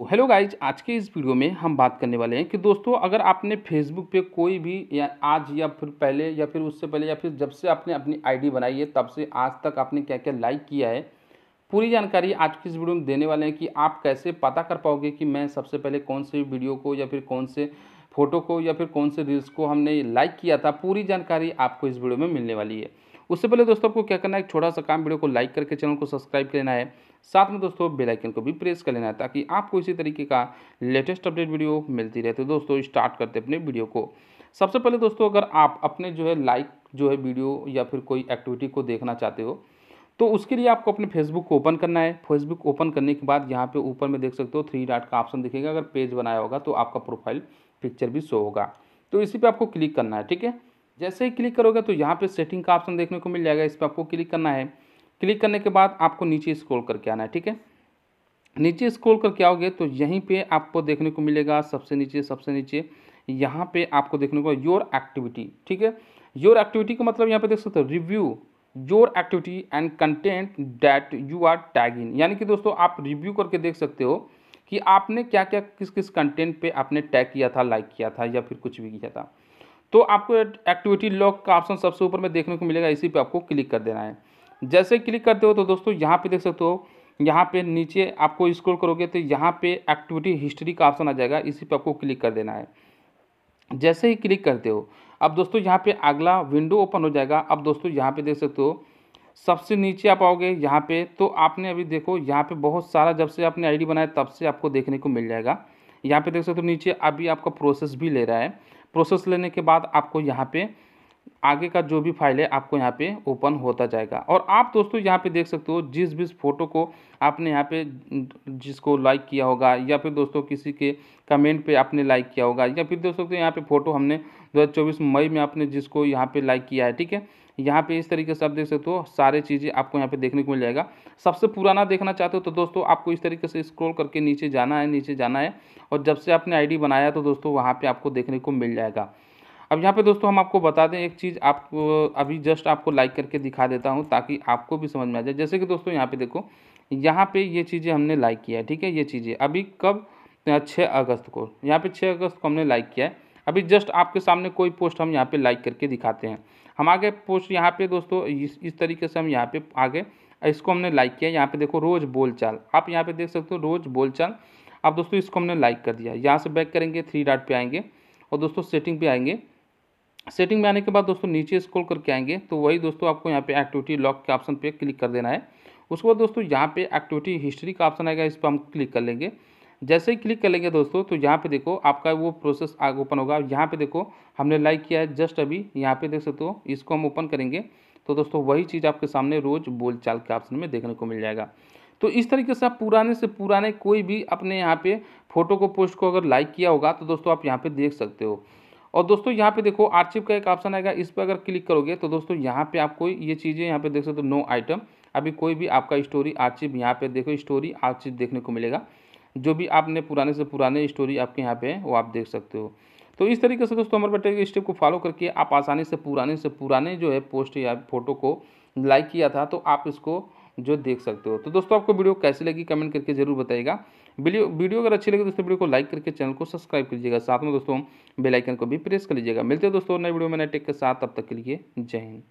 तो hello guys आज के इस वीडियो में हम बात करने वाले हैं कि दोस्तों अगर आपने फेसबुक पे कोई भी या आज या फिर पहले या फिर उससे पहले या फिर जब से आपने अपनी आईडी बनाई है तब से आज तक आपने क्या क्या लाइक किया है पूरी जानकारी आज के इस वीडियो में देने वाले हैं कि आप कैसे पता कर पाओगे कि मैं सबसे पहले कौन से वीडियो को या फिर कौन से फ़ोटो को या फिर कौन से रील्स को हमने लाइक किया था पूरी जानकारी आपको इस वीडियो में मिलने वाली है उससे पहले दोस्तों आपको क्या करना है एक छोटा सा काम वीडियो को लाइक करके चैनल को सब्सक्राइब कर लेना है साथ में दोस्तों बेल आइकन को भी प्रेस कर लेना है ताकि आपको इसी तरीके का लेटेस्ट अपडेट वीडियो मिलती रहे तो दोस्तों स्टार्ट करते अपने वीडियो को सबसे पहले दोस्तों अगर आप अपने जो है लाइक जो है वीडियो या फिर कोई एक्टिविटी को देखना चाहते हो तो उसके लिए आपको अपने फेसबुक को ओपन करना है फेसबुक ओपन करने के बाद यहाँ पे ऊपर में देख सकते हो थ्री डॉट का ऑप्शन दिखेगा अगर पेज बनाया होगा तो आपका प्रोफाइल पिक्चर भी शो होगा तो इसी पे आपको क्लिक करना है ठीक है जैसे ही क्लिक करोगे तो यहाँ पे सेटिंग का ऑप्शन देखने को मिल जाएगा इस पर आपको क्लिक करना है क्लिक करने के बाद आपको नीचे स्क्रॉल करके आना है ठीक है नीचे स्क्रॉल करके आओगे तो यहीं पे आपको देखने को मिलेगा सबसे नीचे सबसे नीचे यहाँ पे आपको देखने को योर एक्टिविटी ठीक है योर एक्टिविटी का मतलब यहाँ पे देख सकते हो review your activity and content that you are tag in यानी कि दोस्तों आप रिव्यू करके देख सकते हो कि आपने क्या क्या किस किस कंटेंट पे आपने टैग किया था लाइक किया था या फिर कुछ भी किया था तो आपको एक्टिविटी लॉक का ऑप्शन सबसे ऊपर में देखने को मिलेगा इसी पे आपको क्लिक कर देना है जैसे क्लिक करते हो तो दोस्तों यहाँ पे देख सकते हो यहाँ पे नीचे आपको स्क्रॉल करोगे तो यहाँ पे एक्टिविटी हिस्ट्री का ऑप्शन आ जाएगा इसी पर आपको क्लिक कर देना है जैसे ही क्लिक करते हो अब दोस्तों यहाँ पर अगला विंडो ओपन हो जाएगा अब दोस्तों यहाँ पर देख सकते हो सबसे नीचे आप आओगे यहाँ पे तो आपने अभी देखो यहाँ पे बहुत सारा जब से आपने आईडी बनाया तब से आपको देखने को मिल जाएगा यहाँ पे देख सकते हो तो नीचे अभी आपका प्रोसेस भी ले रहा है प्रोसेस लेने के बाद आपको यहाँ पे आगे का जो भी फाइल है आपको यहाँ पे ओपन होता जाएगा और आप दोस्तों यहाँ पे देख सकते हो जिस भी फ़ोटो को आपने यहाँ पे जिसको लाइक किया होगा या फिर दोस्तों किसी के कमेंट पे आपने लाइक किया होगा या फिर दोस्तों हो तो यहाँ पे फ़ोटो हमने चौबीस मई में आपने जिसको यहाँ पे लाइक किया है ठीक है यहाँ पे इस तरीके से आप देख सकते हो सारे चीज़ें आपको यहाँ पे देखने को मिल जाएगा सबसे पुराना देखना चाहते हो तो दोस्तों आपको इस तरीके से स्क्रॉल करके नीचे जाना है नीचे जाना है और जब से आपने आईडी बनाया तो दोस्तों वहाँ पे आपको देखने को मिल जाएगा अब यहाँ पे दोस्तों हम आपको बता दें एक चीज़ आपको अभी जस्ट आपको लाइक करके दिखा देता हूँ ताकि आपको भी समझ में आ जाए जैसे कि दोस्तों यहाँ पे देखो यहाँ पे ये चीज़ें हमने लाइक किया है ठीक है ये चीज़ें अभी कब छः अगस्त को यहाँ पे छः अगस्त को हमने लाइक किया है अभी जस्ट आपके सामने कोई पोस्ट हम यहाँ पर लाइक करके दिखाते हैं हम आगे पोस्ट यहाँ पर दोस्तों इस इस तरीके से हम यहाँ पर आगे इसको हमने लाइक किया यहाँ पर देखो रोज़ बोल आप यहाँ पर देख सकते हो रोज़ बोल आप दोस्तों इसको हमने लाइक कर दिया यहाँ से बैक करेंगे थ्री डाट पर आएंगे और दोस्तों सेटिंग पे आएंगे सेटिंग में आने के बाद दोस्तों नीचे स्क्रॉल करके आएंगे तो वही दोस्तों आपको यहाँ पे एक्टिविटी लॉक के ऑप्शन पे क्लिक कर देना है उसके बाद दोस्तों यहाँ पे एक्टिविटी हिस्ट्री का ऑप्शन आएगा इस पर हम क्लिक कर लेंगे जैसे ही क्लिक कर लेंगे दोस्तों तो यहाँ पे देखो आपका वो प्रोसेस आग ओपन होगा यहाँ पर देखो हमने लाइक किया है जस्ट अभी यहाँ पर देख सकते हो इसको हम ओपन करेंगे तो दोस्तों वही चीज़ आपके सामने रोज़ बोल चाल के ऑप्शन में देखने को मिल जाएगा तो इस तरीके से आप पुराने से पुराने कोई भी अपने यहाँ पे फोटो को पोस्ट को अगर लाइक किया होगा तो दोस्तों आप यहाँ पे देख सकते हो और दोस्तों यहाँ पे देखो आर्चिव का एक ऑप्शन आएगा इस पर अगर क्लिक करोगे तो दोस्तों यहाँ पे आपको ये चीज़ें यहाँ पे देख सकते हो तो नो आइटम अभी कोई भी आपका स्टोरी आर्चिव यहाँ पे देखो स्टोरी आर्चिव देखने को मिलेगा जो भी आपने पुराने से पुराने स्टोरी आपके यहाँ पे है वो आप देख सकते हो तो इस तरीके से दोस्तों अमर पटेल के स्टेप को फॉलो करके आप आसानी से पुराने से पुराने जो है पोस्ट या फोटो को लाइक किया था तो आप इसको जो देख सकते हो तो दोस्तों आपको वीडियो कैसी लगी कमेंट करके ज़रूर बताइएगा वीडियो वीडियो अगर अच्छी लगे तो दोस्तों वीडियो को लाइक करके चैनल को सब्सक्राइब कीजिएगा साथ में दोस्तों बेलाइकन को भी प्रेस कर लीजिएगा मिलते हैं दोस्तों नए वीडियो में नए टेक के साथ अब तक के लिए जय हिंद